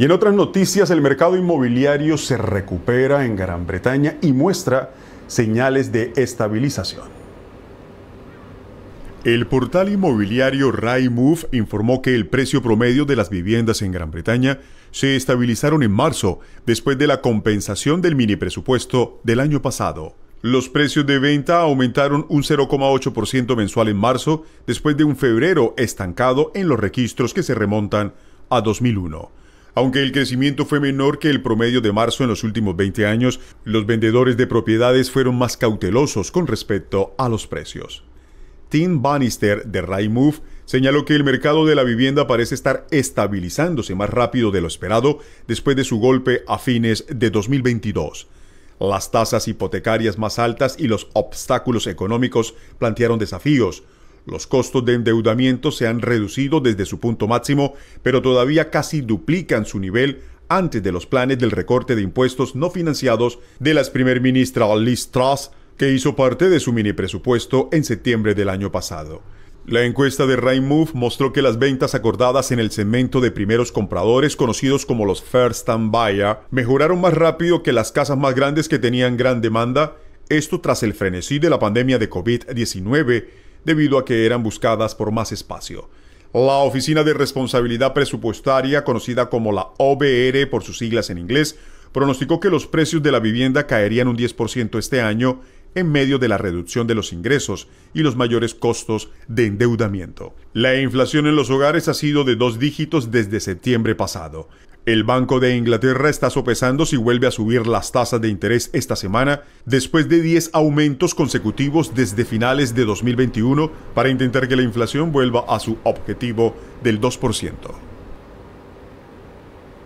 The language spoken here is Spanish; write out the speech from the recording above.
Y en otras noticias, el mercado inmobiliario se recupera en Gran Bretaña y muestra señales de estabilización. El portal inmobiliario RaiMove informó que el precio promedio de las viviendas en Gran Bretaña se estabilizaron en marzo después de la compensación del mini presupuesto del año pasado. Los precios de venta aumentaron un 0,8% mensual en marzo después de un febrero estancado en los registros que se remontan a 2001. Aunque el crecimiento fue menor que el promedio de marzo en los últimos 20 años, los vendedores de propiedades fueron más cautelosos con respecto a los precios. Tim Bannister de Rightmove señaló que el mercado de la vivienda parece estar estabilizándose más rápido de lo esperado después de su golpe a fines de 2022. Las tasas hipotecarias más altas y los obstáculos económicos plantearon desafíos, los costos de endeudamiento se han reducido desde su punto máximo, pero todavía casi duplican su nivel antes de los planes del recorte de impuestos no financiados de la primer ministra Liz Truss, que hizo parte de su mini presupuesto en septiembre del año pasado. La encuesta de Rightmove mostró que las ventas acordadas en el segmento de primeros compradores, conocidos como los First Time Buyer, mejoraron más rápido que las casas más grandes que tenían gran demanda, esto tras el frenesí de la pandemia de COVID-19, debido a que eran buscadas por más espacio. La Oficina de Responsabilidad Presupuestaria, conocida como la OBR por sus siglas en inglés, pronosticó que los precios de la vivienda caerían un 10% este año en medio de la reducción de los ingresos y los mayores costos de endeudamiento. La inflación en los hogares ha sido de dos dígitos desde septiembre pasado. El Banco de Inglaterra está sopesando si vuelve a subir las tasas de interés esta semana, después de 10 aumentos consecutivos desde finales de 2021, para intentar que la inflación vuelva a su objetivo del 2%.